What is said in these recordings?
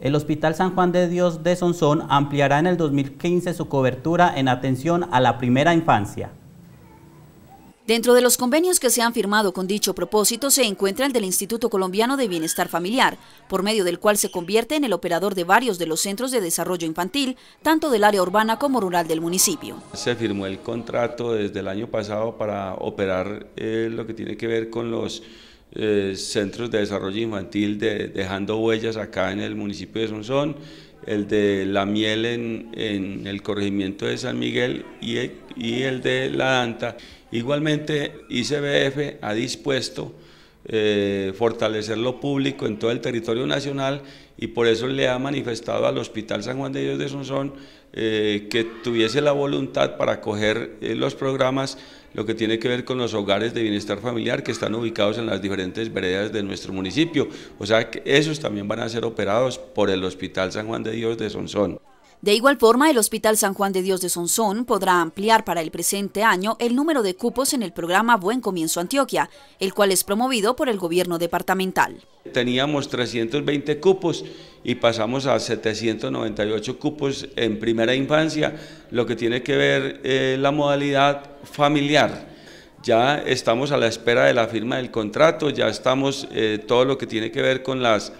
El Hospital San Juan de Dios de Sonsón ampliará en el 2015 su cobertura en atención a la primera infancia. Dentro de los convenios que se han firmado con dicho propósito se encuentra el del Instituto Colombiano de Bienestar Familiar, por medio del cual se convierte en el operador de varios de los centros de desarrollo infantil, tanto del área urbana como rural del municipio. Se firmó el contrato desde el año pasado para operar eh, lo que tiene que ver con los eh, centros de desarrollo infantil dejando huellas acá en el municipio de Sonsón, el de La Miel en, el corregimiento de San Miguel y el, y el de La Danta. Igualmente, ICBF ha dispuesto eh, fortalecer lo público en todo el territorio nacional y por eso le ha manifestado al Hospital San Juan de Dios de Sonsón eh, que tuviese la voluntad para acoger eh, los programas, lo que tiene que ver con los hogares de bienestar familiar que están ubicados en las diferentes veredas de nuestro municipio. O sea que esos también van a ser operados por el Hospital San Juan de Dios de Sonsón. De igual forma, el Hospital San Juan de Dios de Sonsón podrá ampliar para el presente año el número de cupos en el programa Buen Comienzo Antioquia, el cual es promovido por el gobierno departamental. Teníamos 320 cupos y pasamos a 798 cupos en primera infancia, lo que tiene que ver eh, la modalidad familiar. Ya estamos a la espera de la firma del contrato, ya estamos eh, todo lo que tiene que ver con las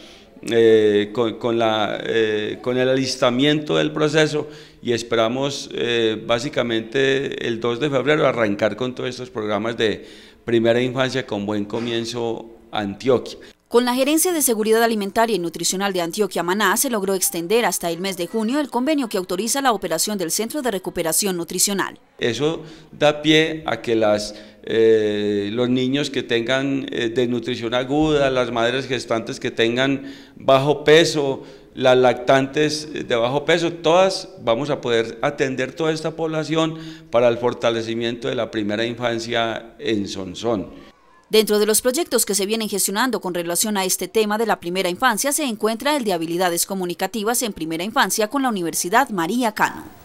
eh, con, la, eh, con, el alistamiento del proceso y esperamos eh, básicamente el 2 de febrero arrancar con todos estos programas de primera infancia con buen comienzo Antioquia. Con la Gerencia de Seguridad Alimentaria y Nutricional de Antioquia Maná se logró extender hasta el mes de junio el convenio que autoriza la operación del Centro de Recuperación Nutricional. Eso da pie a que las eh, los niños que tengan eh, desnutrición aguda, las madres gestantes que tengan bajo peso, las lactantes eh, de bajo peso, todas vamos a poder atender toda esta población para el fortalecimiento de la primera infancia en Sonsón. Dentro de los proyectos que se vienen gestionando con relación a este tema de la primera infancia se encuentra el de habilidades comunicativas en primera infancia con la Universidad María Cano.